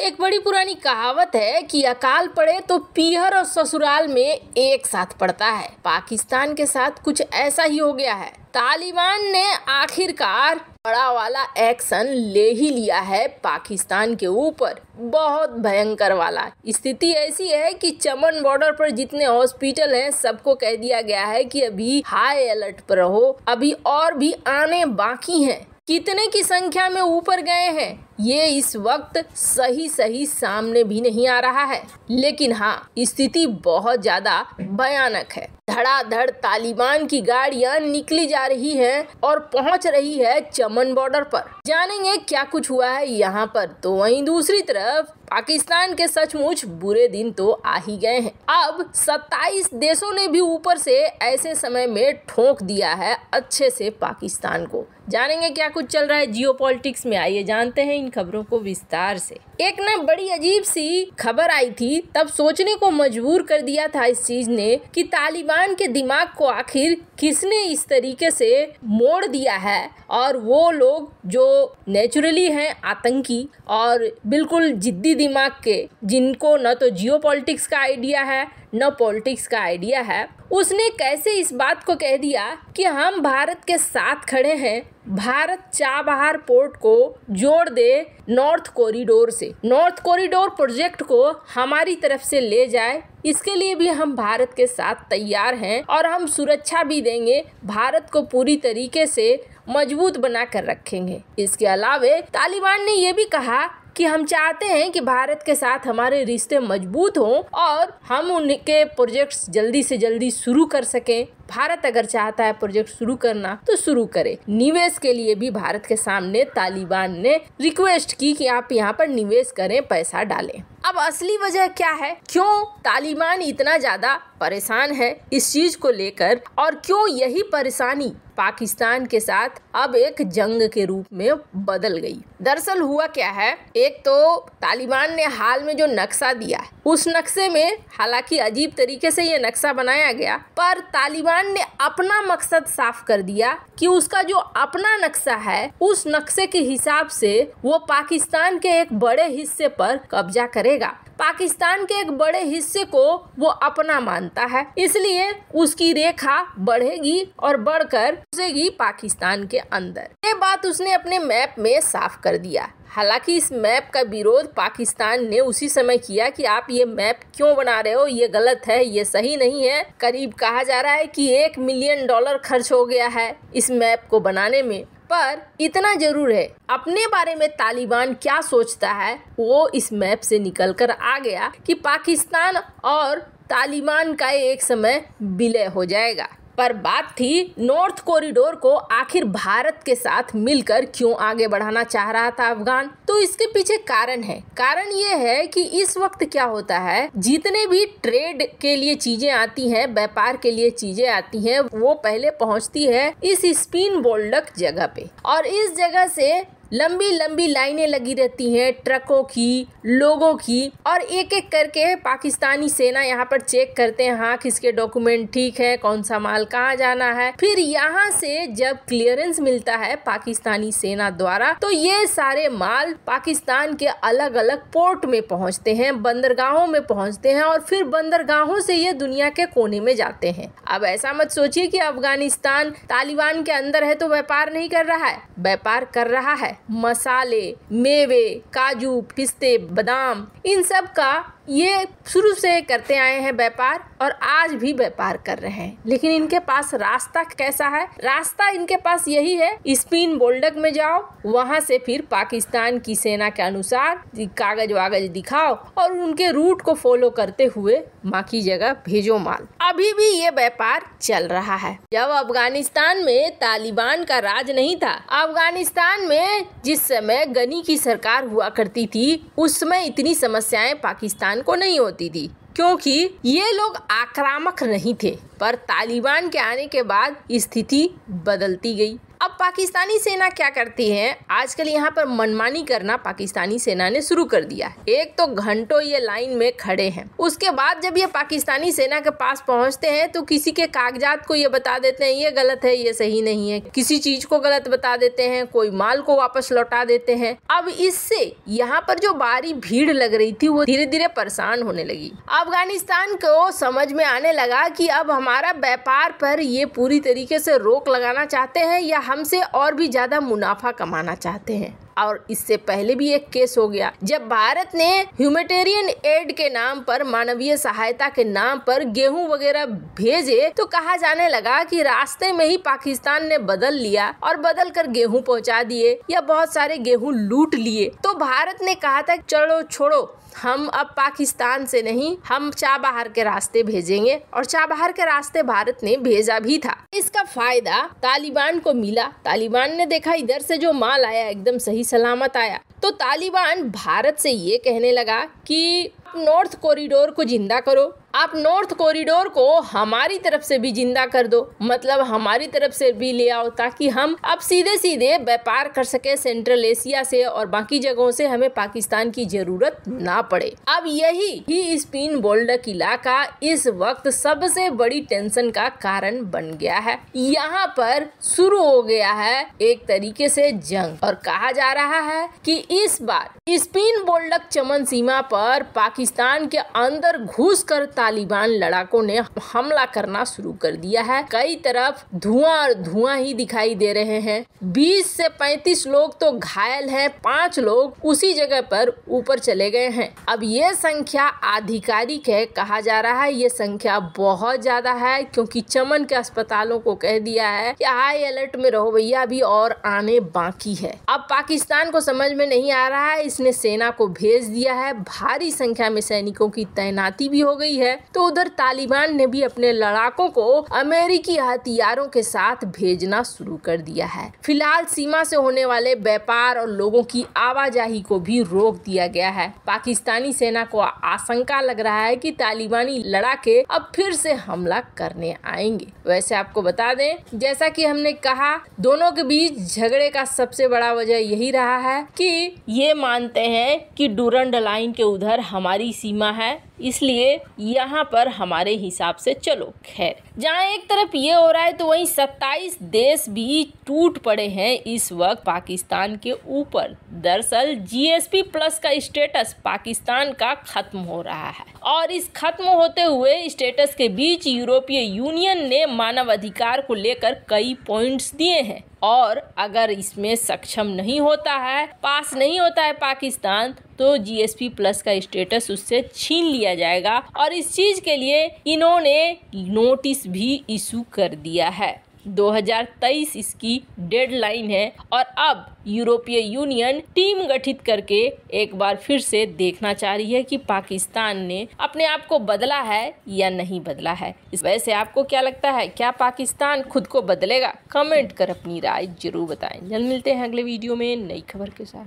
एक बड़ी पुरानी कहावत है कि अकाल पड़े तो पीहर और ससुराल में एक साथ पड़ता है पाकिस्तान के साथ कुछ ऐसा ही हो गया है तालिबान ने आखिरकार बड़ा वाला एक्शन ले ही लिया है पाकिस्तान के ऊपर बहुत भयंकर वाला स्थिति ऐसी है कि चमन बॉर्डर पर जितने हॉस्पिटल हैं सबको कह दिया गया है कि अभी हाई अलर्ट पर रहो अभी और भी आने बाकी हैं कितने की संख्या में ऊपर गए हैं ये इस वक्त सही सही सामने भी नहीं आ रहा है लेकिन हाँ स्थिति बहुत ज़्यादा भयानक है धड़ाधड़ तालिबान की गाड़ियां निकली जा रही हैं और पहुंच रही है चमन बॉर्डर पर जानेंगे क्या कुछ हुआ है यहाँ पर तो वहीं दूसरी तरफ पाकिस्तान के सचमुच बुरे दिन तो आ ही गए हैं अब 27 देशों ने भी ऊपर से ऐसे समय में ठोक दिया है अच्छे से पाकिस्तान को जानेंगे क्या कुछ चल रहा है जियो में आइए जानते हैं इन खबरों को विस्तार से एक ना बड़ी अजीब सी खबर आई थी तब सोचने को मजबूर कर दिया था इस चीज ने कि तालिबान भगवान के दिमाग को आखिर किसने इस तरीके से मोड़ दिया है और वो लोग जो नेचुरली हैं आतंकी और बिल्कुल जिद्दी दिमाग के जिनको न तो जियो पॉलिटिक्स का आइडिया है न पॉलिटिक्स का आइडिया है उसने कैसे इस बात को कह दिया कि हम भारत के साथ खड़े हैं भारत चाबहार पोर्ट को जोड़ दे नॉर्थ कॉरिडोर से नॉर्थ कॉरिडोर प्रोजेक्ट को हमारी तरफ से ले जाए इसके लिए भी हम भारत के साथ तैयार हैं और हम सुरक्षा भी देंगे भारत को पूरी तरीके से मजबूत बना कर रखेंगे इसके अलावे तालिबान ने यह भी कहा कि हम चाहते हैं कि भारत के साथ हमारे रिश्ते मजबूत हों और हम उनके प्रोजेक्ट्स जल्दी से जल्दी शुरू कर सकें भारत अगर चाहता है प्रोजेक्ट शुरू करना तो शुरू करे निवेश के लिए भी भारत के सामने तालिबान ने रिक्वेस्ट की कि आप यहाँ पर निवेश करें पैसा डालें अब असली वजह क्या है क्यों तालिबान इतना ज्यादा परेशान है इस चीज को लेकर और क्यों यही परेशानी पाकिस्तान के साथ अब एक जंग के रूप में बदल गई दरअसल हुआ क्या है एक तो तालिबान ने हाल में जो नक्शा दिया उस नक्शे में हालांकि अजीब तरीके से ये नक्शा बनाया गया पर तालिबान ने अपना मकसद साफ कर दिया कि उसका जो अपना नक्शा है उस नक्शे के हिसाब से वो पाकिस्तान के एक बड़े हिस्से पर कब्जा करेगा पाकिस्तान के एक बड़े हिस्से को वो अपना मानता बनता है इसलिए उसकी रेखा बढ़ेगी और बढ़कर घुसेगी पाकिस्तान के अंदर ये बात उसने अपने मैप में साफ कर दिया हालांकि इस मैप का विरोध पाकिस्तान ने उसी समय किया कि आप ये मैप क्यों बना रहे हो ये गलत है ये सही नहीं है करीब कहा जा रहा है कि एक मिलियन डॉलर खर्च हो गया है इस मैप को बनाने में पर इतना जरूर है अपने बारे में तालिबान क्या सोचता है वो इस मैप से निकलकर आ गया कि पाकिस्तान और तालिबान का एक समय विलय हो जाएगा पर बात थी नॉर्थ कॉरिडोर को आखिर भारत के साथ मिलकर क्यों आगे बढ़ाना चाह रहा था अफगान तो इसके पीछे कारण है कारण ये है कि इस वक्त क्या होता है जितने भी ट्रेड के लिए चीजें आती हैं व्यापार के लिए चीजें आती हैं वो पहले पहुंचती है इस स्पिन बोल्डक जगह पे और इस जगह से लंबी लंबी लाइनें लगी रहती हैं ट्रकों की लोगों की और एक एक करके पाकिस्तानी सेना यहाँ पर चेक करते हैं हाँ किसके डॉक्यूमेंट ठीक है कौन सा माल कहाँ जाना है फिर यहाँ से जब क्लियरेंस मिलता है पाकिस्तानी सेना द्वारा तो ये सारे माल पाकिस्तान के अलग अलग पोर्ट में पहुँचते हैं बंदरगाहों में पहुँचते हैं और फिर बंदरगाहों से ये दुनिया के कोने में जाते हैं अब ऐसा मत सोचिए कि अफगानिस्तान तालिबान के अंदर है तो व्यापार नहीं कर रहा है व्यापार कर रहा है मसाले मेवे काजू पिस्ते बादाम इन सब का ये शुरू से करते आए हैं व्यापार और आज भी व्यापार कर रहे हैं लेकिन इनके पास रास्ता कैसा है रास्ता इनके पास यही है स्पिन बोल्डक में जाओ वहाँ से फिर पाकिस्तान की सेना के अनुसार कागज वागज दिखाओ और उनके रूट को फॉलो करते हुए माँ की जगह भेजो माल अभी भी ये व्यापार चल रहा है जब अफगानिस्तान में तालिबान का राज नहीं था अफगानिस्तान में जिस समय गनी की सरकार हुआ करती थी उसमें इतनी समस्याएं पाकिस्तान तालिबान को नहीं होती थी क्योंकि ये लोग आक्रामक नहीं थे पर तालिबान के आने के बाद स्थिति बदलती गई अब पाकिस्तानी सेना क्या करती है आजकल यहाँ पर मनमानी करना पाकिस्तानी सेना ने शुरू कर दिया एक तो घंटों ये लाइन में खड़े हैं उसके बाद जब ये पाकिस्तानी सेना के पास पहुँचते हैं तो किसी के कागजात को ये बता देते हैं ये गलत है ये सही नहीं है किसी चीज को गलत बता देते हैं कोई माल को वापस लौटा देते हैं अब इससे यहाँ पर जो बारी भीड़ लग रही थी वो धीरे धीरे परेशान होने लगी अफगानिस्तान को समझ में आने लगा की अब हमारा व्यापार पर ये पूरी तरीके से रोक लगाना चाहते हैं या हमसे इससे और भी ज़्यादा मुनाफा कमाना चाहते हैं और इससे पहले भी एक केस हो गया जब भारत ने ह्यूमेटेरियन एड के नाम पर मानवीय सहायता के नाम पर गेहूं वगैरह भेजे तो कहा जाने लगा कि रास्ते में ही पाकिस्तान ने बदल लिया और बदल कर गेहूँ पहुँचा दिए या बहुत सारे गेहूँ लूट लिए तो भारत ने कहा था चलो छोड़ो हम अब पाकिस्तान से नहीं हम चाबहार के रास्ते भेजेंगे और चाबहार के रास्ते भारत ने भेजा भी था इसका फायदा तालिबान को मिला तालिबान ने देखा इधर से जो माल आया एकदम सही सलामत आया तो तालिबान भारत से ये कहने लगा कि नॉर्थ कॉरिडोर को जिंदा करो आप नॉर्थ कॉरिडोर को हमारी तरफ से भी जिंदा कर दो मतलब हमारी तरफ से भी ले आओ ताकि हम अब सीधे सीधे व्यापार कर सके सेंट्रल एशिया से और बाकी जगहों से हमें पाकिस्तान की जरूरत ना पड़े अब यही ही स्पिन बोल्ड किला का इस वक्त सबसे बड़ी टेंशन का कारण बन गया है यहाँ पर शुरू हो गया है एक तरीके से जंग और कहा जा रहा है कि इस बार स्पिन बोल्डक चमन सीमा पर पाकिस्तान के अंदर घुस कर तालिबान लड़ाकों ने हमला करना शुरू कर दिया है कई तरफ धुआं और धुआं ही दिखाई दे रहे हैं 20 से 35 लोग तो घायल हैं पांच लोग उसी जगह पर ऊपर चले गए हैं अब ये संख्या आधिकारिक है कहा जा रहा है ये संख्या बहुत ज्यादा है क्योंकि चमन के अस्पतालों को कह दिया है कि हाई अलर्ट में रहो भैया अभी और आने बाकी है अब पाकिस्तान को समझ में नहीं आ रहा है इसने सेना को भेज दिया है भारी संख्या में सैनिकों की तैनाती भी हो गई है है तो उधर तालिबान ने भी अपने लड़ाकों को अमेरिकी हथियारों के साथ भेजना शुरू कर दिया है फिलहाल सीमा से होने वाले व्यापार और लोगों की आवाजाही को भी रोक दिया गया है पाकिस्तानी सेना को आशंका लग रहा है कि तालिबानी लड़ाके अब फिर से हमला करने आएंगे वैसे आपको बता दें जैसा कि हमने कहा दोनों के बीच झगड़े का सबसे बड़ा वजह यही रहा है कि ये मानते हैं कि डूरंड लाइन के उधर हमारी सीमा है इसलिए यहाँ पर हमारे हिसाब से चलो खैर जहाँ एक तरफ ये हो रहा है तो वहीं 27 देश भी टूट पड़े हैं इस वक्त पाकिस्तान के ऊपर दरअसल जीएसपी प्लस का स्टेटस पाकिस्तान का खत्म हो रहा है और इस खत्म होते हुए स्टेटस के बीच यूरोपीय यूनियन ने मानव अधिकार को लेकर कई पॉइंट्स दिए हैं और अगर इसमें सक्षम नहीं होता है पास नहीं होता है पाकिस्तान तो जीएसपी प्लस का स्टेटस उससे छीन लिया जाएगा और इस चीज के लिए इन्होंने नोटिस भी इशू कर दिया है 2023 इसकी डेडलाइन है और अब यूरोपीय यूनियन टीम गठित करके एक बार फिर से देखना चाह रही है कि पाकिस्तान ने अपने आप को बदला है या नहीं बदला है इस वजह से आपको क्या लगता है क्या पाकिस्तान खुद को बदलेगा कमेंट कर अपनी राय जरूर बताएं जल्द मिलते हैं अगले वीडियो में नई खबर के साथ